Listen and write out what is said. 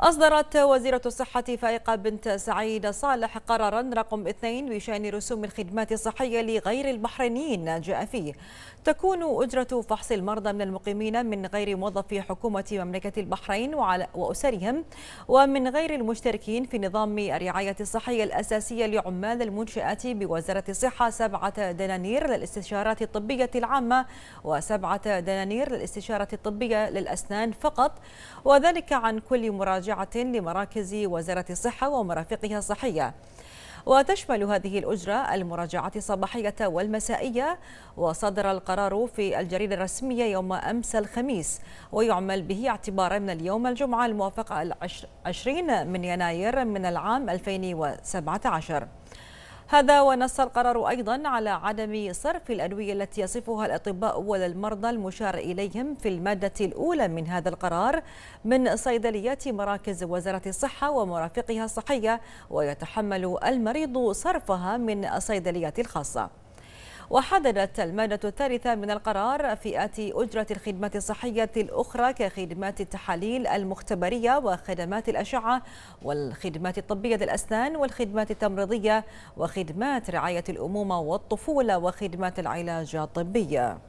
أصدرت وزيرة الصحة فائقة بنت سعيد صالح قرارا رقم اثنين بشأن رسوم الخدمات الصحية لغير البحرينيين جاء فيه تكون أجرة فحص المرضى من المقيمين من غير موظفي حكومة مملكة البحرين وأسرهم ومن غير المشتركين في نظام الرعاية الصحية الأساسية لعمال المنشآت بوزارة الصحة سبعة دنانير للاستشارات الطبية العامة وسبعة دنانير للاستشارة الطبية للأسنان فقط وذلك عن كل مراجعة راجعة لمراكز وزارة الصحة ومرافقها الصحية وتشمل هذه الأجرة المراجعات الصباحية والمسائية وصدر القرار في الجريدة الرسمية يوم أمس الخميس ويعمل به اعتبارا من اليوم الجمعة الموافق 20 من يناير من العام 2017 هذا ونص القرار أيضا على عدم صرف الأدوية التي يصفها الأطباء والمرضى المشار إليهم في المادة الأولى من هذا القرار من صيدليات مراكز وزارة الصحة ومرافقها الصحية ويتحمل المريض صرفها من الصيدليات الخاصة وحددت المادة الثالثة من القرار فئات أجرة الخدمات الصحية الأخرى كخدمات التحاليل المختبرية وخدمات الأشعة والخدمات الطبية للأسنان والخدمات التمريضية وخدمات رعاية الأمومة والطفولة وخدمات العلاج الطبي